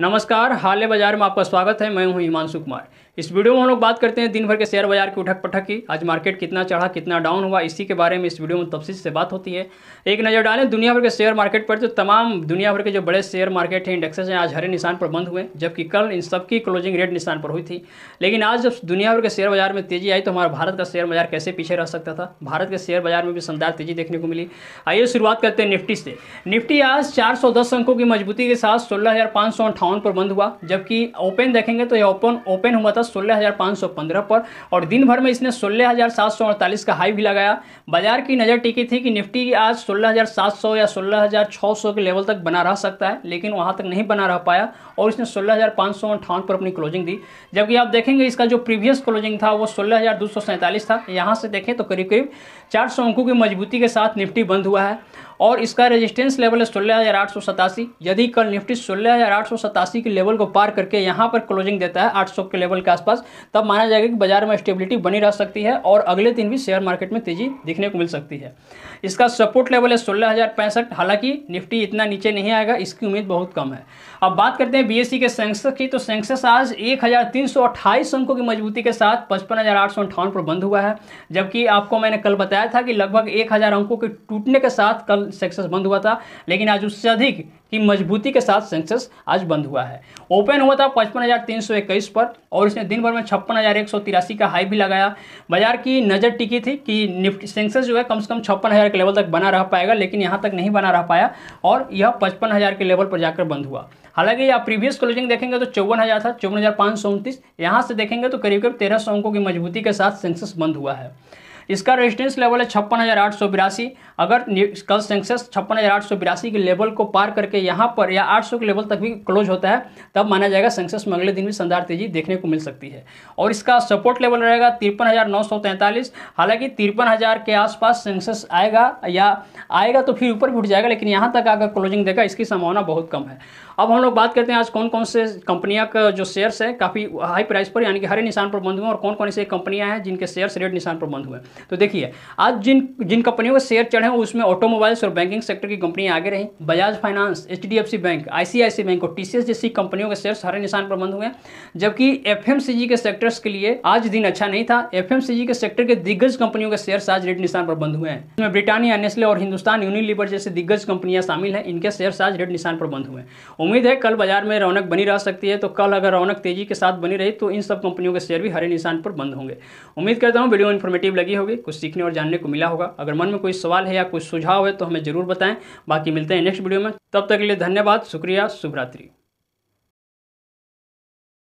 नमस्कार हाले बाजार में आपका स्वागत है मैं हूं हिमांशु कुमार इस वीडियो में हम लोग बात करते हैं दिन भर के शेयर बाजार की उठक पटक की आज मार्केट कितना चढ़ा कितना डाउन हुआ इसी के बारे में इस वीडियो में तफसील से बात होती है एक नज़र डालें दुनिया भर के शेयर मार्केट पर तो तमाम दुनिया भर के जो बड़े शेयर मार्केट हैं इंडेक्सेस हैं आज हरे निशान पर बंद हुए जबकि कल इन सबकी क्लोजिंग रेट निशान पर हुई थी लेकिन आज जब दुनिया भर के शेयर बाजार में तेजी आई तो हमारा भारत का शेयर बाजार कैसे पीछे रह सकता था भारत के शेयर बाजार में भी शानदार तेजी देखने को मिली आइए शुरुआत करते हैं निफ्टी से निफ्टी आज चार अंकों की मजबूती के साथ सोलह पर बंद हुआ जबकि ओपन देखेंगे तो यह ओपन ओपन हुआ था था सोलह हज़ार पाँच सौ पंद्रह पर और दिन भर में इसने सोलह हज़ार सात सौ अड़तालीस का हाई भी लगाया बाजार की नज़र टिकी थी कि निफ्टी आज सोलह हज़ार सात सौ या सोलह हज़ार छः सौ के लेवल तक बना रह सकता है लेकिन वहाँ तक नहीं बना रह पाया और इसने सोलह हज़ार पाँच सौ अंठावन पर अपनी क्लोजिंग दी जबकि आप देखेंगे इसका जो प्रीवियस क्लोजिंग था वो सोलह हज़ार दो सौ सैंतालीस था यहाँ से देखें तो करीब करीब चार सौ अंकों की मजबूती के साथ निफ्टी बंद हुआ है और इसका रेजिस्टेंस लेवल है सोलह हज़ार आठ सौ सतासी यदि कल निफ्टी सोलह हज़ार आठ सौ सतासी के लेवल को पार करके यहाँ पर क्लोजिंग देता है आठ सौ के लेवल के आसपास तब माना जाएगा कि बाजार में स्टेबिलिटी बनी रह सकती है और अगले दिन भी शेयर मार्केट में तेजी दिखने को मिल सकती है इसका सपोर्ट लेवल है सोलह हालांकि निफ्टी इतना नीचे नहीं आएगा इसकी उम्मीद बहुत कम है अब बात करते हैं बी e के सेंसेक्स की तो सेंसेक्स आज एक अंकों की मजबूती के साथ पचपन पर बंद हुआ है जबकि आपको मैंने कल बताया था कि लगभग एक अंकों के टूटने के साथ कल सेंसेक्स बंद हुआ था लेकिन आज उससे अधिक की मजबूती के साथ सेंसेक्स आज बंद हुआ है ओपन हुआ था पचपन पर और इसने दिन भर में छप्पन का हाई भी लगाया बाजार की नज़र टिकी थी कि निफ्टी सेंसेक्स जो है कम से कम छप्पन हज़ार के लेवल तक बना रह पाएगा लेकिन यहाँ तक नहीं बना रह पाया और यह पचपन हज़ार के लेवल पर जाकर बंद हुआ हालांकि आप प्रीवियस क्लोजिंग देखेंगे तो चौवन हज़ार था चौवन हज़ार पाँच सौ उनतीस यहाँ से देखेंगे तो करीब करीब तेरह सौ अंकों की मजबूती के साथ सेंसेक्स बंद हुआ है इसका रेजिस्टेंस लेवल है छप्पन हज़ार आठ सौ बिरासी अगर कल सेंसेक्स छप्पन हज़ार आठ सौ बिरासी के लेवल को पार करके यहाँ पर या आठ सौ के लेवल तक भी क्लोज होता है तब माना जाएगा सेंसेक्स में अगले दिन भी शानदार तेजी देखने को मिल सकती है और इसका सपोर्ट लेवल रहेगा तिरपन हज़ार नौ सौ तैंतालीस हालांकि तिरपन हज़ार के आसपास सेंसेक्स आएगा या आएगा तो फिर ऊपर भी उठ जाएगा लेकिन यहाँ तक अगर क्लोजिंग देगा इसकी संभावना बहुत कम है अब हम लोग बात करते हैं आज कौन कौन से कंपनियां का जो शेयर्स है काफ़ी हाई प्राइस पर यानी कि हरे निशान पर बंद हुए और कौन कौन से कंपनियां हैं जिनके शेयर्स रेड निशान पर बंद हुए तो देखिए आज जिन जिन कंपनियों के शेयर चढ़े हैं उसमें ऑटोमोबाइल्स और बैंकिंग सेक्टर की कंपनियां आगे रही Bajaj Finance H D bank I bank और टी जैसी कंपनियों के शेयर सारे निशान पर बंद हुए जबकि एफ के सेक्टर्स के लिए आज दिन अच्छा नहीं था एफ के सेक्टर के दिग्गज कंपनियों के शेयर आज रेड निशान पर बंद हुए हैं इसमें ब्रिटानिया नेस्ले और हिंदुस्तान यूनिलीवर जैसे दिग्गज कंपनियां शामिल हैं इनके शेयर आज रेड निशान पर बंद हुए उम्मीद है कल बाजार में रौनक बनी रह सकती है तो कल अगर रौनक तेजी के साथ बनी रही तो इन सब कंपनियों के शेयर भी हरे निशान पर बंद होंगे उम्मीद करता हूँ वीडियो इन्फॉर्मेटिव लगी हो होगी कुछ सीखने और जानने को मिला होगा अगर मन में कोई सवाल है या कोई सुझाव है तो हमें ज़रूर बताएं बाकी मिलते हैं नेक्स्ट वीडियो में तब तक के लिए धन्यवाद शुक्रिया शुभरात्रि